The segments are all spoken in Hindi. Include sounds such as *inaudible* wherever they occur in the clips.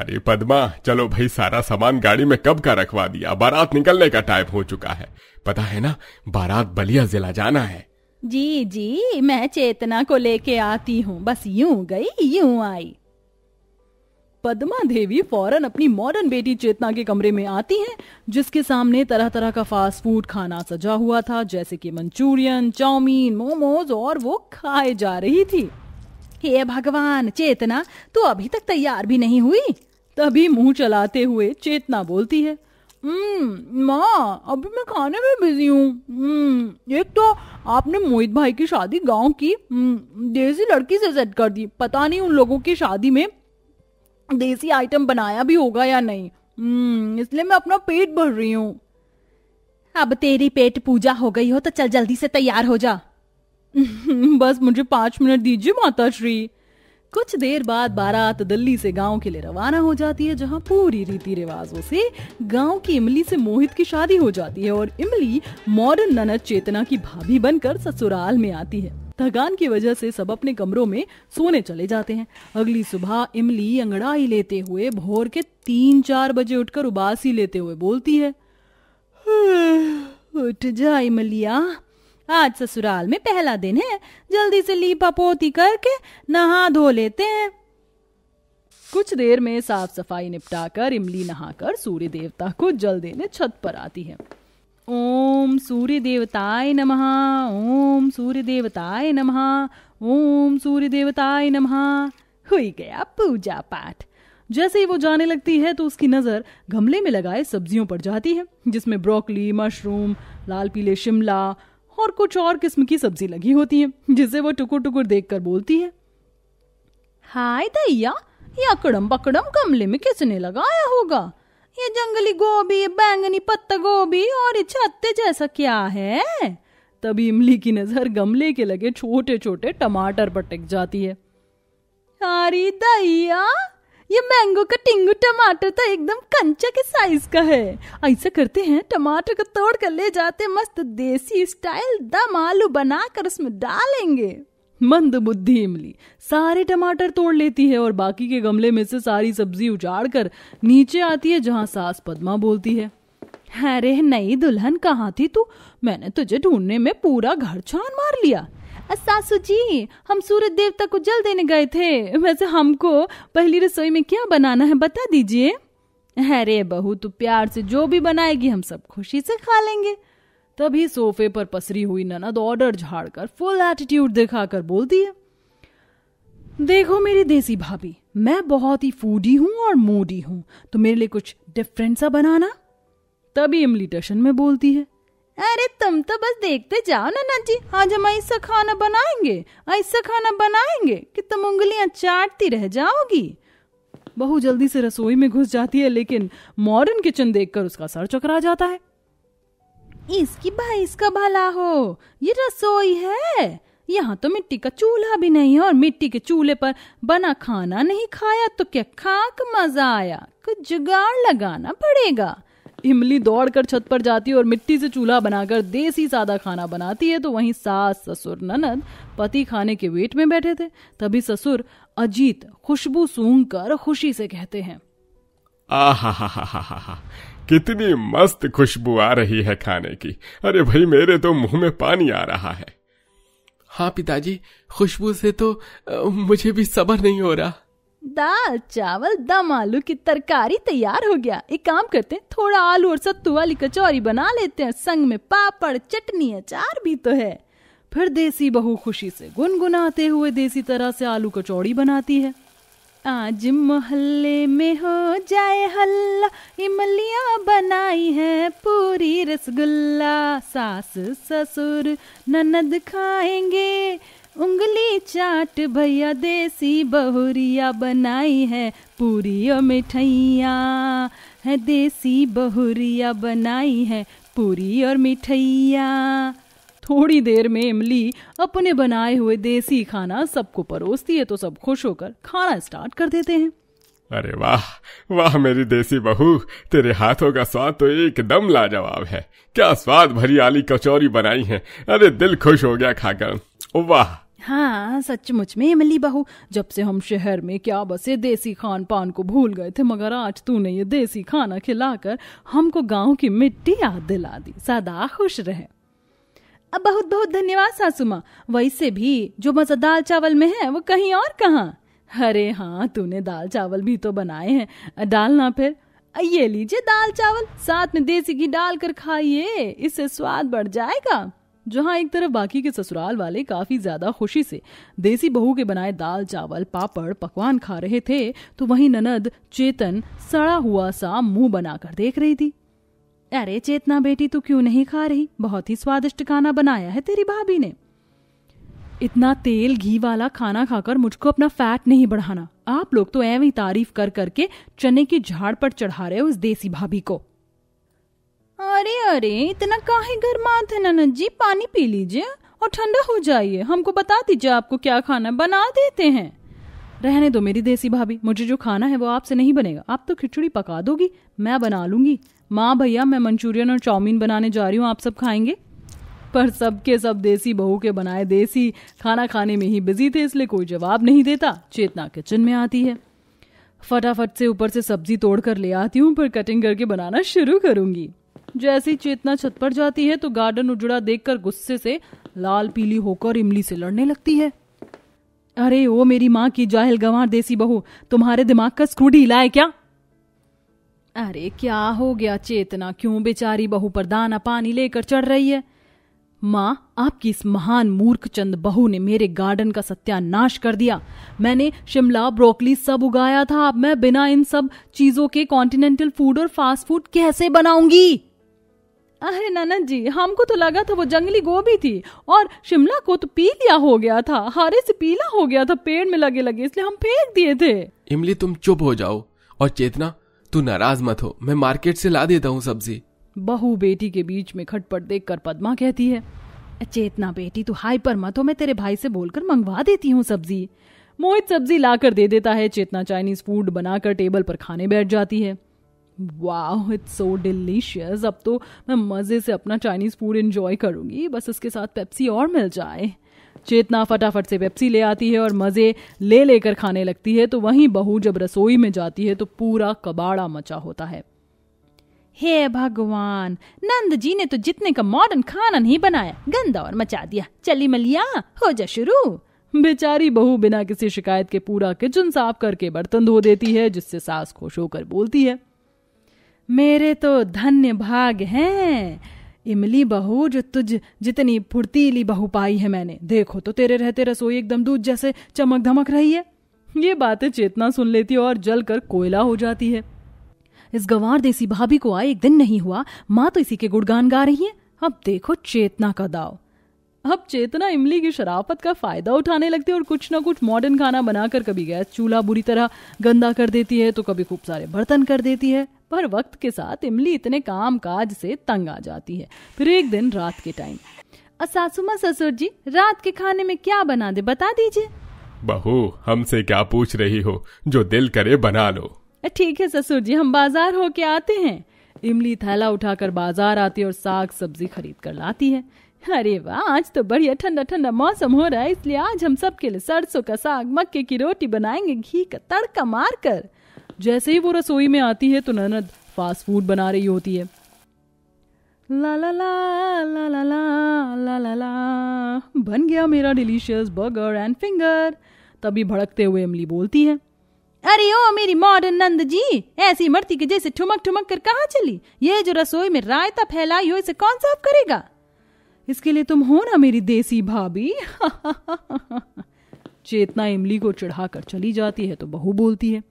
अरे पद्मा चलो भाई सारा सामान गाड़ी में कब का रखवा दिया बारात निकलने का टाइम हो चुका है पता है ना बारात बलिया जिला जाना है जी जी मैं चेतना को लेके आती हूँ बस यूं गई यूं आई पद्मा देवी फौरन अपनी मॉडर्न बेटी चेतना के कमरे में आती हैं, जिसके सामने तरह तरह का फास्ट फूड खाना सजा हुआ था जैसे कि मंचूरियन चाउमीन मोमोज और वो खाए जा रही थी हे भगवान चेतना तू तो अभी तक तैयार भी नहीं हुई तभी मुंह चलाते हुए चेतना बोलती है माँ अभी मैं खाने में बिजी हूँ एक तो आपने मोहित भाई की शादी गांव की देसी लड़की से सेट कर दी पता नहीं उन लोगों की शादी में देसी आइटम बनाया भी होगा या नहीं इसलिए मैं अपना पेट भर रही हूँ अब तेरी पेट पूजा हो गई हो तो चल जल्दी से तैयार हो जा *laughs* बस मुझे पांच मिनट दीजिए माता श्री कुछ देर बाद बारात दिल्ली से गांव के लिए रवाना हो जाती है जहां पूरी रीति रिवाजों से गांव की इमली से मोहित की शादी हो जाती है और इमली मॉडर्न ननद चेतना की भाभी बनकर ससुराल में आती है थकान की वजह से सब अपने कमरों में सोने चले जाते हैं अगली सुबह इमली अंगड़ाई लेते हुए भोर के तीन चार बजे उठकर उबासी लेते हुए बोलती है उठ जा इमलिया आज ससुराल में पहला दिन है जल्दी से लीपा पोती करके नहा धो लेते हैं कुछ देर में साफ सफाई निपटाकर इमली नहाकर सूर्य देवता को जल देने छत पर आती है ओम सूर्य देवताय नमः ओम सूर्य देवताय नमः ओम सूर्य देवताय नमः हुई गया पूजा पाठ जैसे ही वो जाने लगती है तो उसकी नजर गमले में लगाए सब्जियों पर जाती है जिसमें ब्रोकली मशरूम लाल पीले शिमला और कुछ और किस्म की सब्जी लगी होती है जिसे वो टुकुर टुकुर देख कर बोलती है हाय दैया यह अकड़म पकड़म गमले में किसने लगाया होगा ये जंगली गोभी बैंगनी पत्ता गोभी और ये छत्ते जैसा क्या है तभी इमली की नजर गमले के लगे छोटे छोटे टमाटर पर टिक जाती है अरे दैया ये मैंगो का टिंगू टमाटर तो एकदम कंचा के साइज का है ऐसा करते हैं टमाटर को तोड़ कर ले जाते मस्त देसी स्टाइल दम आलू बनाकर उसमें डालेंगे मंद बुद्धि इमली सारे टमाटर तोड़ लेती है और बाकी के गमले में से सारी सब्जी उजाड़ कर नीचे आती है जहाँ सास पद्मा बोलती है अरे नई दुल्हन कहाँ थी तू मैंने तुझे ढूंढने में पूरा घर छान मार लिया सासू जी हम सूरज देवता को जल देने गए थे वैसे हमको पहली रसोई में क्या बनाना है बता दीजिए अरे बहू तू प्यार से जो भी बनाएगी हम सब खुशी से खा लेंगे तभी सोफे पर पसरी हुई ननद ऑर्डर झाड़कर फुल एटीट्यूड दिखाकर बोल है देखो मेरी देसी भाभी मैं बहुत ही फूडी हूं और मूडी हूं तो मेरे लिए कुछ डिफरेंट सा बनाना तभी इमली टशन में बोलती है अरे तुम तो बस देखते जाओ नन्ना जी आज हम ऐसा खाना बनाएंगे ऐसा खाना बनाएंगे कि तुम उंगलियां चाटती रह जाओगी बहु जल्दी से रसोई में घुस जाती है लेकिन मॉडर्न किचन देखकर उसका सर चकरा जाता है इसकी भाई इसका भला हो ये रसोई है यहाँ तो मिट्टी का चूल्हा भी नहीं है और मिट्टी के चूल्हे पर बना खाना नहीं खाया तो क्या खाक मजा आया कुछ जुगाड़ लगाना पड़ेगा इमली दौड़कर छत पर जाती है और मिट्टी से चूल्हा बनाकर देसी सादा खाना बनाती है तो वहीं सास ससुर ननद पति खाने के वेट में बैठे थे तभी ससुर अजीत खुशबू सूंघ कर खुशी से कहते हैं कितनी मस्त खुशबू आ रही है खाने की अरे भाई मेरे तो मुंह में पानी आ रहा है हाँ पिताजी खुशबू से तो मुझे भी सबर नहीं हो रहा दाल चावल दम आलू की तरकारी तैयार हो गया एक काम करते हैं थोड़ा आलू और सत्तू वाली कचौरी बना लेते हैं संग में पापड़ चटनी अचार भी तो है फिर देसी बहू खुशी से गुनगुनाते हुए देसी तरह से आलू कचौड़ी बनाती है आज मोहल्ले में हो जाए हल्ला इमलियां बनाई है पूरी रसगुल्ला सास ससुर ननद खाएंगे उंगली चाट भैया देसी बहुरिया बनाई है पूरी और मिठैया है देसी बहुरिया बनाई है पूरी और मिठैया थोड़ी देर में इमली अपने बनाए हुए देसी खाना सबको परोसती है तो सब खुश होकर खाना स्टार्ट कर देते हैं अरे वाह वाह मेरी देसी बहू तेरे हाथों का स्वाद तो एकदम लाजवाब है क्या स्वाद भरी आली कचौरी बनाई है अरे दिल खुश हो गया खाकर वाह हाँ सचमुच में इमली बहू जब से हम शहर में क्या बसे देसी खान पान को भूल गए थे मगर आज तूने ये देसी खाना खिलाकर हमको गांव की मिट्टी याद दिला दी सदा खुश रहे अब बहुत बहुत धन्यवाद सासुमा वैसे भी जो मजा दाल चावल में है वो कहीं और कहाँ अरे हाँ तूने दाल चावल भी तो बनाए हैं डाल ना फिर ये लीजिए दाल चावल साथ में देसी घी डालकर खाइए इससे स्वाद बढ़ जाएगा जहाँ एक तरफ बाकी के ससुराल वाले काफी ज्यादा खुशी से देसी बहू के बनाए दाल चावल पापड़ पकवान खा रहे थे तो वहीं ननद चेतन सड़ा हुआ सा मुंह बनाकर देख रही थी अरे चेतना बेटी तू क्यों नहीं खा रही बहुत ही स्वादिष्ट खाना बनाया है तेरी भाभी ने इतना तेल घी वाला खाना खाकर मुझको अपना फैट नहीं बढ़ाना आप लोग तो एवं तारीफ कर करके चने की झाड़ पर चढ़ा रहे हो उस देसी भाभी को अरे अरे इतना काहे गर्मा थे ननद जी पानी पी लीजिए और ठंडा हो जाइए हमको बता दीजिए आपको क्या खाना बना देते हैं रहने दो मेरी देसी भाभी मुझे जो खाना है वो आपसे नहीं बनेगा आप तो खिचड़ी पका दोगी मैं बना लूंगी माँ भैया मैं मंचूरियन और चाउमीन बनाने जा रही हूँ आप सब खाएंगे पर सबके सब देसी बहू के बनाए देसी खाना खाने में ही बिजी थे इसलिए कोई जवाब नहीं देता चेतना किचन में आती है फटाफट से ऊपर से सब्जी तोड़कर ले आती हूँ पर कटिंग करके बनाना शुरू करूंगी जैसी चेतना छत पर जाती है तो गार्डन उजड़ा देखकर गुस्से से लाल पीली होकर इमली से लड़ने लगती है अरे वो मेरी माँ की जाहिल गंवार देसी बहू तुम्हारे दिमाग का स्क्रू ढीला है क्या अरे क्या हो गया चेतना क्यों बेचारी बहू पर दाना पानी लेकर चढ़ रही है माँ आपकी इस महान मूर्ख चंद बहू ने मेरे गार्डन का सत्यानाश कर दिया मैंने शिमला ब्रोकली सब उगाया था अब मैं बिना इन सब चीजों के कॉन्टिनेंटल फूड और फास्ट फूड कैसे बनाऊंगी अरे नाना जी हमको तो लगा था वो जंगली गोभी थी और शिमला को तो पी लिया हो गया था हरे से पीला हो गया था पेड़ में लगे लगे इसलिए हम फेंक दिए थे इमली तुम चुप हो जाओ और चेतना तू नाराज मत हो मैं मार्केट से ला देता हूँ सब्जी बहू बेटी के बीच में खटपट देखकर पद्मा कहती है चेतना बेटी तू हाइपर मत हो मैं तेरे भाई से बोलकर मंगवा देती हूँ सब्जी मोहित सब्जी लाकर दे देता है चेतना चाइनीज फूड बनाकर टेबल पर खाने बैठ जाती है वाह इट्स सो डिलीशियस अब तो मैं मज़े से अपना चाइनीज़ फूड इंजॉय करूंगी बस इसके साथ पेप्सी और मिल जाए चेतना फटाफट से पेप्सी ले आती है और मज़े ले लेकर खाने लगती है तो वहीं बहू जब रसोई में जाती है तो पूरा कबाड़ा मचा होता है हे भगवान नंद जी ने तो जितने का मॉडर्न खाना नहीं बनाया गंदा और मचा दिया चली मलिया हो जा शुरू बेचारी बहू बिना किसी शिकायत के पूरा किचन साफ करके बर्तन धो देती है जिससे सास खुश होकर बोलती है मेरे तो धन्य भाग हैं इमली बहू जो तुझ जितनी फुर्तीली बहू पाई है मैंने देखो तो तेरे रहते रसोई एकदम दूध जैसे चमक धमक रही है ये बातें चेतना सुन लेती है और जल कर कोयला हो जाती है इस गंवार देसी भाभी को आए एक दिन नहीं हुआ माँ तो इसी के गुड़गान गा रही है अब देखो चेतना का दाव अब चेतना इमली की शराफत का फायदा उठाने लगती है और कुछ ना कुछ मॉडर्न खाना बनाकर कभी गैस चूल्हा बुरी तरह गंदा कर देती है तो कभी खूब सारे बर्तन कर देती है पर वक्त के साथ इमली इतने काम काज से तंग आ जाती है फिर एक दिन रात के टाइम सासुमा ससुर जी रात के खाने में क्या बना दे बता दीजिए बहू हमसे क्या पूछ रही हो जो दिल करे बना लो ठीक है ससुर जी हम बाजार होके आते हैं इमली थैला उठाकर बाजार आती और साग सब्जी खरीद कर लाती है अरे वाह आज तो बढ़िया ठंडा ठंडा मौसम हो रहा है इसलिए आज हम सबके लिए सरसों का साग मक्के की रोटी बनाएंगे घी का तड़का मार कर जैसे ही वो रसोई में आती है तो ननद फास्ट फूड बना रही होती है ला ला ला ला ला ला ला ला ला बन गया मेरा डिलीशियस बर्गर एंड फिंगर तभी भड़कते हुए इमली बोलती है अरे ओ मेरी मॉडर्न नंद जी ऐसी मरती के जैसे ठुमक ठुमक कर कहा चली ये जो रसोई में रायता फैलाई हो इसे कौन साफ करेगा इसके लिए तुम हो ना मेरी देसी भाभी *laughs* चेतना इमली को चढ़ाकर चली जाती है तो बहू बोलती है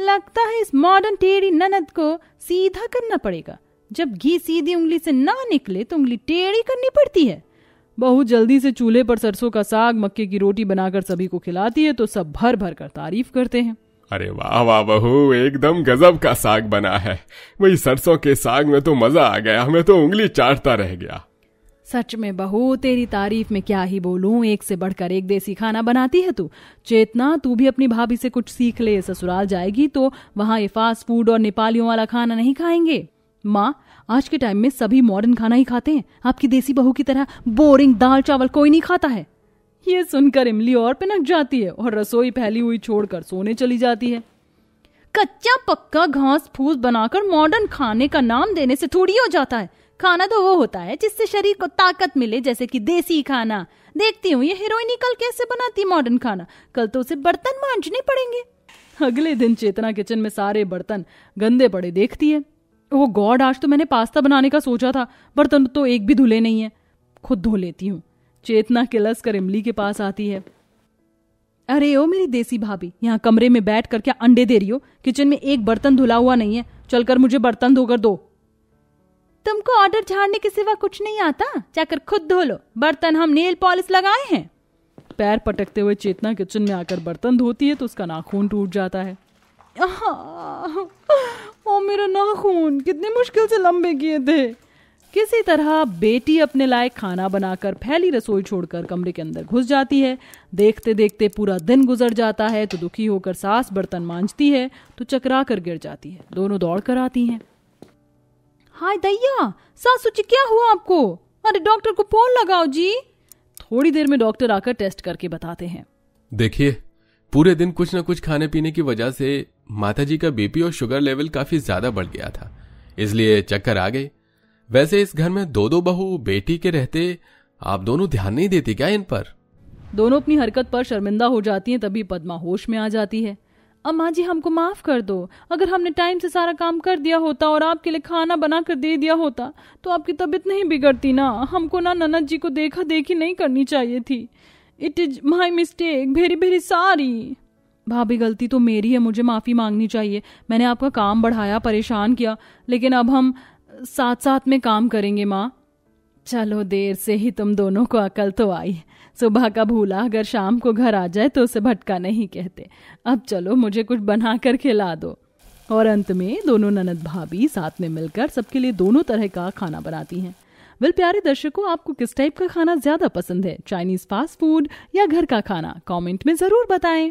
लगता है इस मॉडर्न टेढ़ी ननद को सीधा करना पड़ेगा जब घी सीधी उंगली से ना निकले तो उंगली टेढ़ी करनी पड़ती है बहू जल्दी से चूल्हे पर सरसों का साग मक्के की रोटी बनाकर सभी को खिलाती है तो सब भर भर कर तारीफ करते हैं अरे वाह वाह बहू एकदम गजब का साग बना है वही सरसों के साग में तो मजा आ गया हमें तो उंगली चाटता रह गया सच में बहू तेरी तारीफ में क्या ही बोलूं एक से बढ़कर एक देसी खाना बनाती है तू चेतना तू भी अपनी भाभी से कुछ सीख ले ससुराल जाएगी तो वहाँ ये फास्ट फूड और नेपालियों वाला खाना नहीं खाएंगे माँ आज के टाइम में सभी मॉडर्न खाना ही खाते हैं आपकी देसी बहू की तरह बोरिंग दाल चावल कोई नहीं खाता है ये सुनकर इमली और पिनक जाती है और रसोई फैली हुई छोड़कर सोने चली जाती है कच्चा पक्का घास फूस बनाकर मॉडर्न खाने का नाम देने से थोड़ी हो जाता है खाना तो वो होता है जिससे शरीर को ताकत मिले जैसे कि देसी खाना देखती हूँ ये हीरोइनी कल कैसे बनाती मॉडर्न खाना कल तो उसे बर्तन मांझने पड़ेंगे अगले दिन चेतना किचन में सारे बर्तन गंदे पड़े देखती है ओ गॉड आज तो मैंने पास्ता बनाने का सोचा था बर्तन तो एक भी धुले नहीं है खुद धो लेती हूँ चेतना किलस कर इमली के पास आती है अरे ओ मेरी देसी भाभी यहाँ कमरे में बैठ कर क्या अंडे दे रही हो किचन में एक बर्तन धुला हुआ नहीं है चलकर मुझे बर्तन धोकर दो तुमको ऑर्डर झाड़ने के सिवा कुछ नहीं आता जाकर खुद धो लो बर्तन हम नेल पॉलिश लगाए हैं पैर पटकते हुए चेतना किचन में आकर बर्तन धोती है तो उसका नाखून टूट जाता है मेरा नाखून कितने मुश्किल से लंबे किए थे किसी तरह बेटी अपने लायक खाना बनाकर फैली रसोई छोड़कर कमरे के अंदर घुस जाती है देखते देखते पूरा दिन गुजर जाता है तो दुखी होकर सास बर्तन मांझती है तो चकरा कर गिर जाती है दोनों दौड़ कर आती हैं हाय दैया सासू जी क्या हुआ आपको अरे डॉक्टर को फोन लगाओ जी थोड़ी देर में डॉक्टर आकर टेस्ट करके बताते हैं देखिए पूरे दिन कुछ न कुछ खाने पीने की वजह से माता जी का बीपी और शुगर लेवल काफी ज्यादा बढ़ गया था इसलिए चक्कर आ गए वैसे इस घर में दो दो बहू बेटी के रहते आप दोनों ध्यान नहीं देते क्या इन पर दोनों अपनी हरकत पर शर्मिंदा हो जाती हैं तभी पद्मा होश में आ जाती है अम्मा जी हमको माफ कर दो अगर हमने टाइम से सारा काम कर दिया होता और आपके लिए खाना बना कर दे दिया होता तो आपकी तबीयत नहीं बिगड़ती ना हमको ना ननद जी को देखा देखी नहीं करनी चाहिए थी it is my mistake very very sorry भाभी गलती तो मेरी है मुझे माफ़ी मांगनी चाहिए मैंने आपका काम बढ़ाया परेशान किया लेकिन अब हम साथ साथ में काम करेंगे माँ चलो देर से ही तुम दोनों को अकल तो आई सुबह का भूला अगर शाम को घर आ जाए तो उसे भटका नहीं कहते अब चलो मुझे कुछ बना कर खिला दो और अंत में दोनों ननद भाभी साथ में मिलकर सबके लिए दोनों तरह का खाना बनाती हैं वेल प्यारे दर्शकों आपको किस टाइप का खाना ज्यादा पसंद है चाइनीज फास्ट फूड या घर का खाना कमेंट में जरूर बताएं